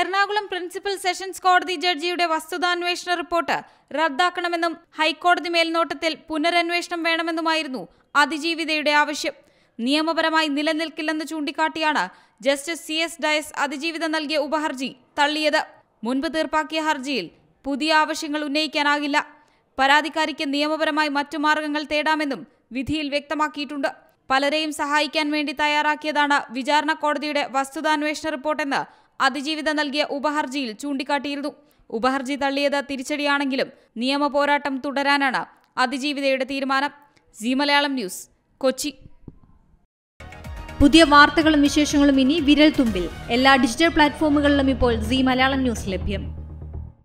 Ernakulam principal sessions കോടതി ജഡ്ജിയുടെ വസ്തുതാന്വേഷണ report റദ്ദാക്കണമെന്നും ഹൈക്കോടതി മേൽനോട്ടത്തിൽ പുനരന്വേഷണം വേണമെന്നുമായിരുന്നു അതിജീവിതയുടെ ആവശ്യം നിയമപരമായി നിലനിൽക്കില്ലെന്ന് ചൂണ്ടിക്കാട്ടിയാണ് ജസ്റ്റിസ് സി എസ് ഡയസ് അതിജീവിത നൽകിയ ഉപഹർജി തള്ളിയത് മുൻപ് തീർപ്പാക്കിയ ഹർജിയിൽ പുതിയ ആവശ്യങ്ങൾ ഉന്നയിക്കാനാകില്ല പരാതിക്കാരിക്ക് നിയമപരമായി മറ്റു മാർഗങ്ങൾ തേടാമെന്നും വിധിയിൽ വ്യക്തമാക്കിയിട്ടുണ്ട് പലരെയും സഹായിക്കാൻ വേണ്ടി തയ്യാറാക്കിയതാണ് വിചാരണ കോടതിയുടെ വസ്തുതാന്വേഷണ റിപ്പോർട്ടെന്ന് അതിജീവിതം നൽകിയ ഉപഹർജിയിൽ ചൂണ്ടിക്കാട്ടിയിരുന്നു ഉപഹർജി തള്ളിയത് തിരിച്ചടിയാണെങ്കിലും നിയമ പോരാട്ടം തുടരാനാണ് അതിജീവിതയുടെ തീരുമാനം ജി മലയാളം ന്യൂസ് കൊച്ചി പുതിയ വാർത്തകളും വിശേഷങ്ങളും ഇനി വിരൽ തുമ്പിൽ എല്ലാ ഡിജിറ്റൽ പ്ലാറ്റ്ഫോമുകളിലും ഇപ്പോൾ സി മലയാളം ന്യൂസ് ലഭ്യം